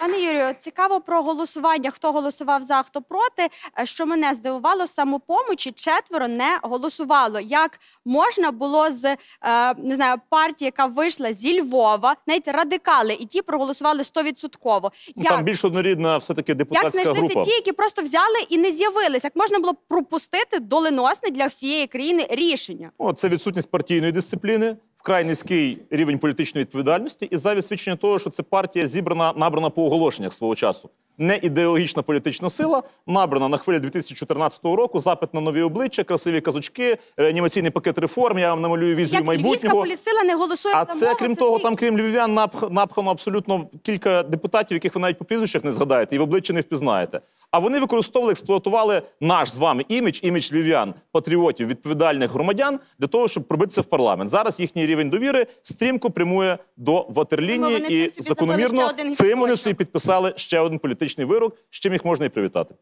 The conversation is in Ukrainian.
Пане Юрію, цікаво про голосування. Хто голосував за, хто проти. Е, що мене здивувало, самопомочі четверо не голосувало. Як можна було з е, не знаю партії, яка вийшла зі Львова, навіть радикали, і ті проголосували стовідсотково. Ну, там більш однорідна, все таки депутатська як група. ті, які просто взяли і не з'явились. Як можна було пропустити доленосне для всієї країни рішення? О, це відсутність партійної дисципліни вкрай низький рівень політичної відповідальності і заві свідчення того, що це партія зібрана набрана по оголошеннях свого часу не ідеологічна політична сила, набрана на хвилі 2014 року. Запит на нові обличчя, красиві казочки, реанімаційний пакет реформ. Я вам намалюю візію Як майбутнього. політсила не голосує А це мову, крім це того, ти... там крім львів'ян напх- напхано абсолютно кілька депутатів, яких ви навіть по прізвищах не згадаєте і в обличчя не впізнаєте. А вони використовували, експлуатували наш з вами імідж, імідж львів'ян, патріотів, відповідальних громадян для того, щоб пробитися в парламент. Зараз їхній рівень довіри стрімко прямує до Ватерлінії, і закономірно забули цим вони собі підписали ще один політичний фантастичний вирок, з чим їх можна і привітати.